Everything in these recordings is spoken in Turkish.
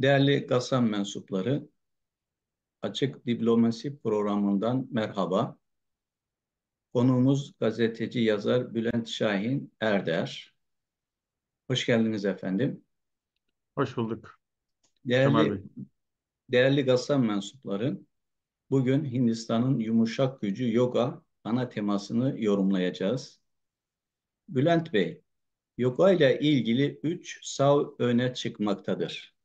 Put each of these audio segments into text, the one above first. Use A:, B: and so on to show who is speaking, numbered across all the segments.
A: Değerli Gassam mensupları, Açık Diplomasi programından merhaba. Konuğumuz gazeteci yazar Bülent Şahin Erder. Hoş geldiniz efendim. Hoş bulduk. Değerli, değerli Gassam mensupları, bugün Hindistan'ın yumuşak gücü yoga ana temasını yorumlayacağız. Bülent Bey, yoga ile ilgili üç sav öne çıkmaktadır.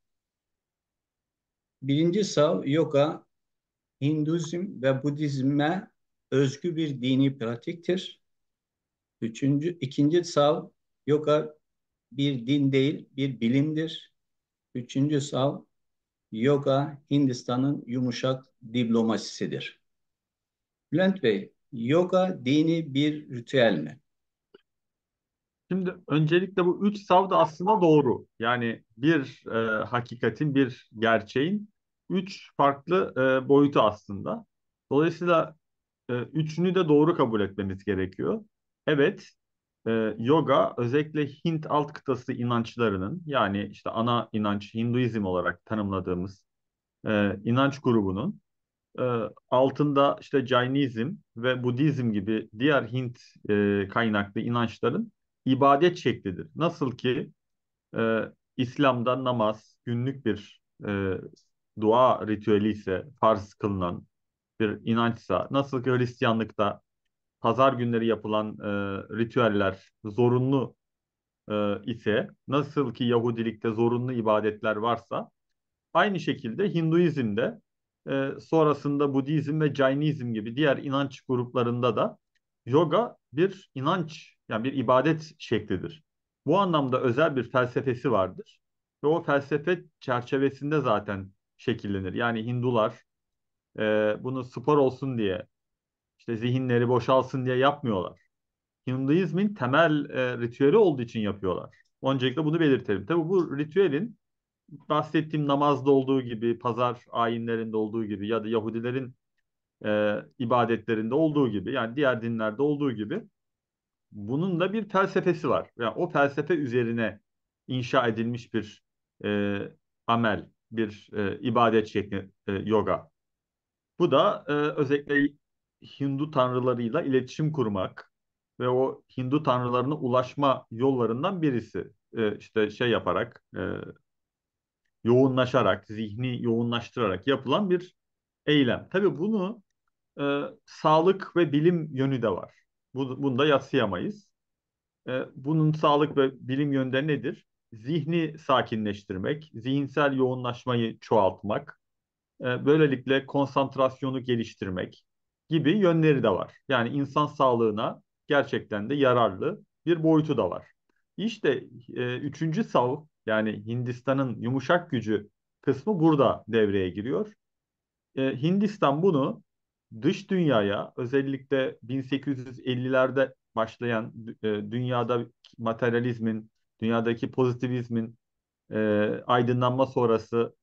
A: Birinci sav yoga Hinduizm ve Budizm'e özgü bir dini pratiktir. Üçüncü, ikinci sav yoga bir din değil bir bilimdir. Üçüncü sav yoga Hindistan'ın yumuşak diplomasisidir. Bülent Bey, yoga dini bir ritüel mi? Şimdi öncelikle bu üç sav da aslında doğru. Yani bir
B: e, hakikatin, bir gerçeğin üç farklı e, boyutu aslında. Dolayısıyla e, üçünü de doğru kabul etmemiz gerekiyor. Evet, e, yoga özellikle Hint alt kıtası inançlarının yani işte ana inanç Hinduizm olarak tanımladığımız e, inanç grubunun e, altında işte Jainizm ve Budizm gibi diğer Hint e, kaynaklı inançların ibadet şeklidir. Nasıl ki e, İslam'da namaz günlük bir e, dua ritüeli ise farz kılınan bir inançsa nasıl ki Hristiyanlıkta pazar günleri yapılan e, ritüeller zorunlu e, ise nasıl ki Yahudilikte zorunlu ibadetler varsa aynı şekilde Hinduizm'de e, sonrasında Budizm ve Jainizm gibi diğer inanç gruplarında da yoga bir inanç yani bir ibadet şeklidir. Bu anlamda özel bir felsefesi vardır ve o felsefe çerçevesinde zaten şekillenir. Yani Hindular e, bunu spor olsun diye, işte zihinleri boşalsın diye yapmıyorlar. Hinduizmin temel e, ritüeli olduğu için yapıyorlar. Öncelikle bunu belirtelim. Tabi bu ritüelin bahsettiğim namazda olduğu gibi, pazar ayinlerinde olduğu gibi ya da Yahudilerin e, ibadetlerinde olduğu gibi yani diğer dinlerde olduğu gibi bunun da bir felsefesi var. Yani o felsefe üzerine inşa edilmiş bir e, amel bir e, ibadet şekli e, yoga. Bu da e, özellikle Hindu tanrılarıyla iletişim kurmak ve o Hindu tanrılarına ulaşma yollarından birisi. E, işte şey yaparak, e, yoğunlaşarak, zihni yoğunlaştırarak yapılan bir eylem. Tabii bunu e, sağlık ve bilim yönü de var. Bunu, bunu da yatsıyamayız. E, bunun sağlık ve bilim yönde nedir? zihni sakinleştirmek, zihinsel yoğunlaşmayı çoğaltmak, e, böylelikle konsantrasyonu geliştirmek gibi yönleri de var. Yani insan sağlığına gerçekten de yararlı bir boyutu da var. İşte e, üçüncü sav yani Hindistan'ın yumuşak gücü kısmı burada devreye giriyor. E, Hindistan bunu dış dünyaya özellikle 1850'lerde başlayan dünyada materyalizmin dünyadaki pozitivizmin e, aydınlanma sonrası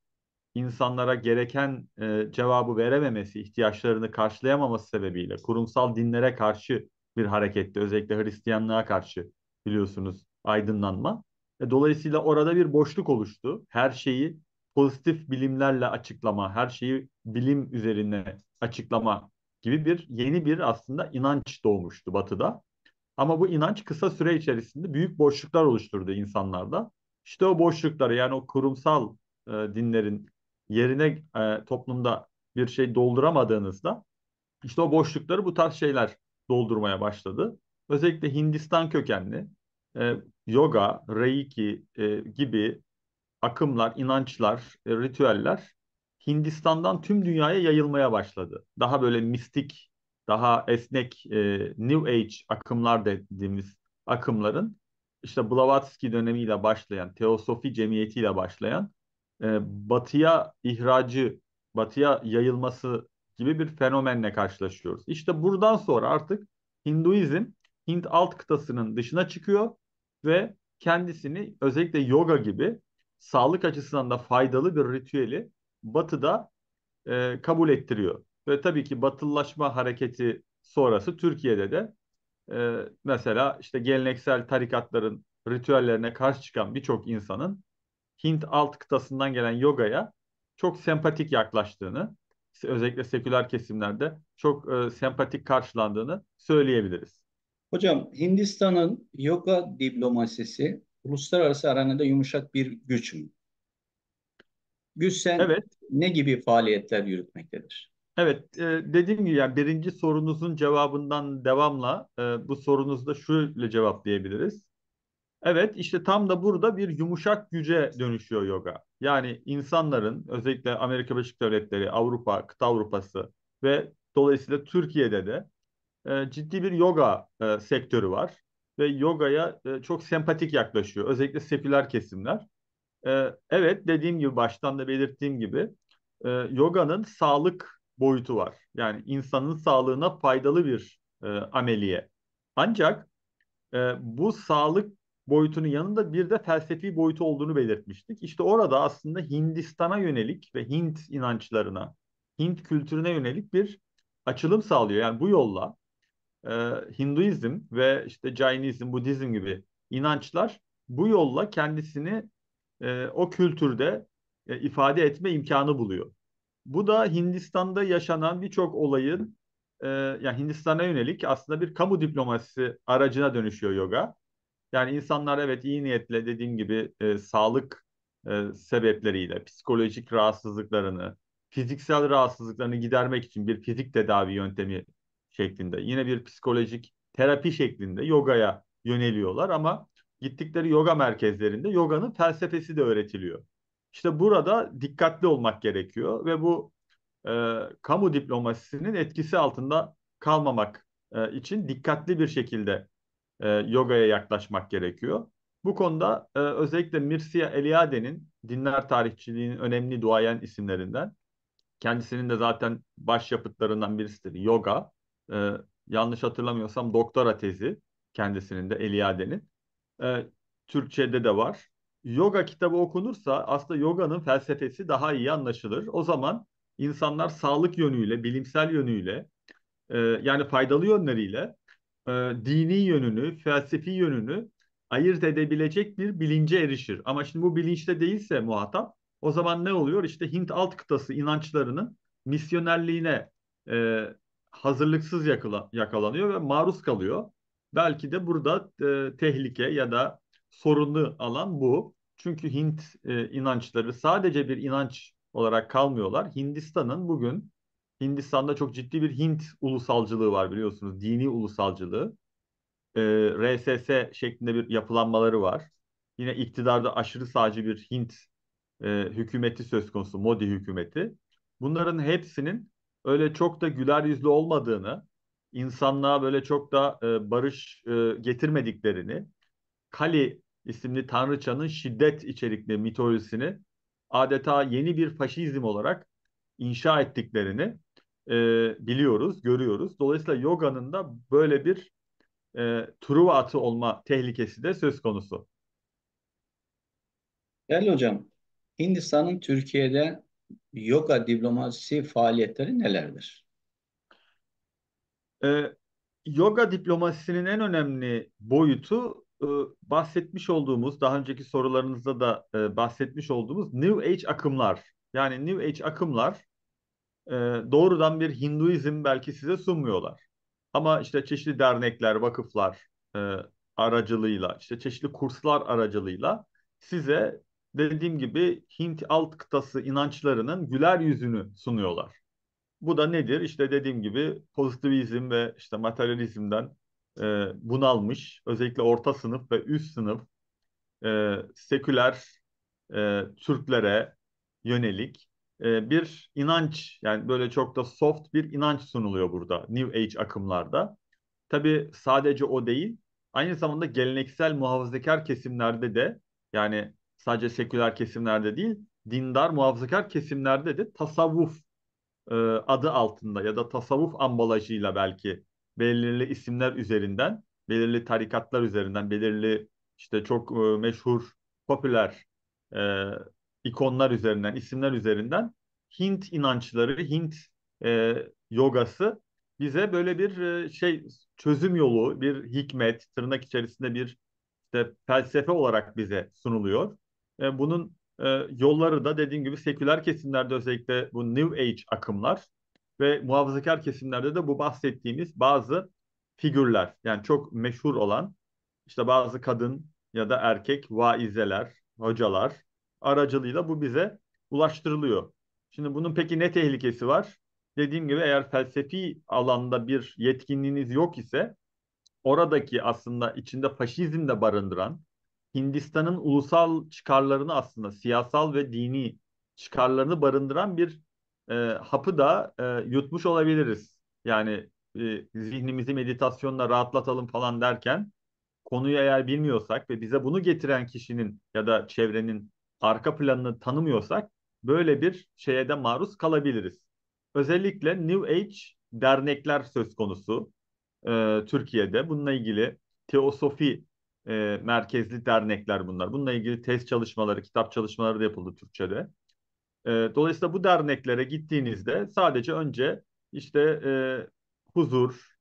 B: insanlara gereken e, cevabı verememesi, ihtiyaçlarını karşılayamaması sebebiyle kurumsal dinlere karşı bir hareketti. Özellikle Hristiyanlığa karşı biliyorsunuz aydınlanma. E, dolayısıyla orada bir boşluk oluştu. Her şeyi pozitif bilimlerle açıklama, her şeyi bilim üzerine açıklama gibi bir yeni bir aslında inanç doğmuştu Batı'da. Ama bu inanç kısa süre içerisinde büyük boşluklar oluşturdu insanlarda. İşte o boşlukları yani o kurumsal e, dinlerin yerine e, toplumda bir şey dolduramadığınızda işte o boşlukları bu tarz şeyler doldurmaya başladı. Özellikle Hindistan kökenli e, yoga, reiki e, gibi akımlar, inançlar, e, ritüeller Hindistan'dan tüm dünyaya yayılmaya başladı. Daha böyle mistik daha esnek e, New Age akımlar dediğimiz akımların işte Blavatsky dönemiyle başlayan, Teosofi cemiyetiyle başlayan e, batıya ihracı, batıya yayılması gibi bir fenomenle karşılaşıyoruz. İşte buradan sonra artık Hinduizm Hint alt kıtasının dışına çıkıyor ve kendisini özellikle yoga gibi sağlık açısından da faydalı bir ritüeli batıda e, kabul ettiriyor. Ve tabii ki batıllaşma hareketi sonrası Türkiye'de de e, mesela işte geleneksel tarikatların ritüellerine karşı çıkan birçok insanın Hint alt kıtasından gelen yogaya çok sempatik yaklaştığını, özellikle seküler kesimlerde
A: çok e, sempatik karşılandığını söyleyebiliriz. Hocam Hindistan'ın yoga diplomasisi uluslararası arenada yumuşak bir güç mü? Güçsen evet. ne gibi faaliyetler yürütmektedir?
B: Evet, e, dediğim gibi yani birinci sorunuzun cevabından devamla e, bu sorunuzda şöyle cevaplayabiliriz. Evet, işte tam da burada bir yumuşak güce dönüşüyor yoga. Yani insanların özellikle Amerika Birleşik Devletleri, Avrupa, kıta Avrupası ve dolayısıyla Türkiye'de de e, ciddi bir yoga e, sektörü var ve yogaya çok sempatik yaklaşıyor. Özellikle seküler kesimler. evet, dediğim gibi baştan da belirttiğim gibi yoganın sağlık boyutu var. Yani insanın sağlığına faydalı bir e, ameliye. Ancak e, bu sağlık boyutunun yanında bir de felsefi boyutu olduğunu belirtmiştik. İşte orada aslında Hindistan'a yönelik ve Hint inançlarına, Hint kültürüne yönelik bir açılım sağlıyor. Yani bu yolla e, Hinduizm ve işte Jainizm, Budizm gibi inançlar bu yolla kendisini e, o kültürde e, ifade etme imkanı buluyor. Bu da Hindistan'da yaşanan birçok olayın e, yani Hindistan'a yönelik aslında bir kamu diplomasisi aracına dönüşüyor yoga. Yani insanlar evet iyi niyetle dediğim gibi e, sağlık e, sebepleriyle psikolojik rahatsızlıklarını, fiziksel rahatsızlıklarını gidermek için bir fizik tedavi yöntemi şeklinde yine bir psikolojik terapi şeklinde yogaya yöneliyorlar ama gittikleri yoga merkezlerinde yoganın felsefesi de öğretiliyor. İşte burada dikkatli olmak gerekiyor ve bu e, kamu diplomasisinin etkisi altında kalmamak e, için dikkatli bir şekilde e, yogaya yaklaşmak gerekiyor. Bu konuda e, özellikle Mircea Eliade'nin dinler tarihçiliğinin önemli duayen isimlerinden kendisinin de zaten başyapıtlarından birisidir yoga. E, yanlış hatırlamıyorsam doktora tezi kendisinin de Eliade'nin. E, Türkçe'de de var yoga kitabı okunursa aslında yoganın felsefesi daha iyi anlaşılır. O zaman insanlar sağlık yönüyle, bilimsel yönüyle e, yani faydalı yönleriyle e, dini yönünü, felsefi yönünü ayırt edebilecek bir bilince erişir. Ama şimdi bu bilinçte değilse muhatap o zaman ne oluyor? İşte Hint alt kıtası inançlarının misyonerliğine e, hazırlıksız yakala, yakalanıyor ve maruz kalıyor. Belki de burada e, tehlike ya da sorunlu alan bu. Çünkü Hint e, inançları sadece bir inanç olarak kalmıyorlar. Hindistan'ın bugün Hindistan'da çok ciddi bir Hint ulusalcılığı var biliyorsunuz. Dini ulusalcılığı. E, RSS şeklinde bir yapılanmaları var. Yine iktidarda aşırı sağcı bir Hint e, hükümeti söz konusu. Modi hükümeti. Bunların hepsinin öyle çok da güler yüzlü olmadığını, insanlığa böyle çok da e, barış e, getirmediklerini, Kali isimli tanrıçanın şiddet içerikli mitolojisini adeta yeni bir faşizm olarak inşa ettiklerini e, biliyoruz, görüyoruz. Dolayısıyla yoganın da böyle bir e, truva atı olma
A: tehlikesi de söz konusu. Değerli hocam, Hindistan'ın Türkiye'de yoga diplomasi faaliyetleri nelerdir? Ee, yoga diplomasisinin en önemli
B: boyutu e, bahsetmiş olduğumuz, daha önceki sorularınızda da e, bahsetmiş olduğumuz New Age akımlar. Yani New Age akımlar e, doğrudan bir Hinduizm belki size sunmuyorlar. Ama işte çeşitli dernekler, vakıflar aracılığıyla, işte çeşitli kurslar aracılığıyla size dediğim gibi Hint alt kıtası inançlarının güler yüzünü sunuyorlar. Bu da nedir? İşte dediğim gibi pozitivizm ve işte materyalizmden e, bunalmış. Özellikle orta sınıf ve üst sınıf e, seküler e, Türklere yönelik e, bir inanç yani böyle çok da soft bir inanç sunuluyor burada New Age akımlarda. Tabi sadece o değil aynı zamanda geleneksel muhafazakar kesimlerde de yani sadece seküler kesimlerde değil dindar muhafazakar kesimlerde de tasavvuf e, adı altında ya da tasavvuf ambalajıyla belki belirli isimler üzerinden, belirli tarikatlar üzerinden, belirli işte çok e, meşhur, popüler e, ikonlar üzerinden, isimler üzerinden Hint inançları, Hint e, yogası bize böyle bir e, şey çözüm yolu, bir hikmet, tırnak içerisinde bir işte felsefe olarak bize sunuluyor. E, bunun e, yolları da dediğim gibi seküler kesimlerde özellikle bu New Age akımlar ve muhafazakar kesimlerde de bu bahsettiğimiz bazı figürler yani çok meşhur olan işte bazı kadın ya da erkek vaizeler, hocalar aracılığıyla bu bize ulaştırılıyor. Şimdi bunun peki ne tehlikesi var? Dediğim gibi eğer felsefi alanda bir yetkinliğiniz yok ise oradaki aslında içinde faşizm de barındıran Hindistan'ın ulusal çıkarlarını aslında siyasal ve dini çıkarlarını barındıran bir e, hapı da e, yutmuş olabiliriz. Yani e, zihnimizi meditasyonla rahatlatalım falan derken konuyu eğer bilmiyorsak ve bize bunu getiren kişinin ya da çevrenin arka planını tanımıyorsak böyle bir şeye de maruz kalabiliriz. Özellikle New Age dernekler söz konusu e, Türkiye'de. Bununla ilgili teosofi e, merkezli dernekler bunlar. Bununla ilgili tez çalışmaları, kitap çalışmaları da yapıldı Türkçe'de. E, dolayısıyla bu derneklere gittiğinizde sadece önce işte e, huzur,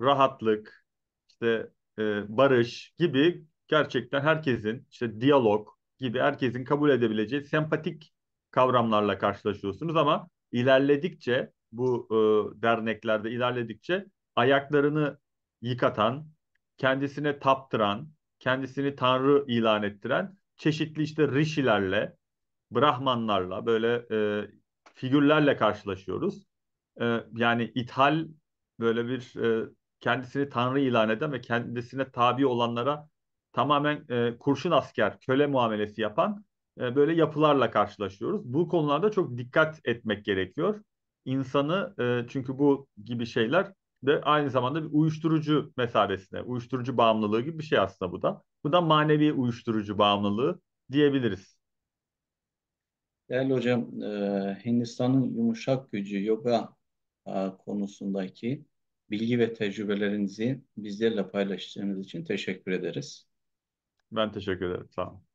B: rahatlık, işte e, barış gibi gerçekten herkesin işte diyalog gibi herkesin kabul edebileceği sempatik kavramlarla karşılaşıyorsunuz ama ilerledikçe bu e, derneklerde ilerledikçe ayaklarını yıkatan, kendisine taptıran, kendisini tanrı ilan ettiren çeşitli işte rişilerle, Brahmanlarla böyle e, figürlerle karşılaşıyoruz. E, yani ithal böyle bir e, kendisini tanrı ilan eden ve kendisine tabi olanlara tamamen e, kurşun asker, köle muamelesi yapan e, böyle yapılarla karşılaşıyoruz. Bu konularda çok dikkat etmek gerekiyor. İnsanı e, çünkü bu gibi şeyler de aynı zamanda bir uyuşturucu mesabesine, uyuşturucu bağımlılığı gibi bir şey aslında bu da. Bu da manevi uyuşturucu bağımlılığı diyebiliriz.
A: Değerli hocam, e, Hindistan'ın yumuşak gücü yoga e, konusundaki bilgi ve tecrübelerinizi bizlerle paylaştığınız için teşekkür ederiz. Ben teşekkür ederim. Sağ olun.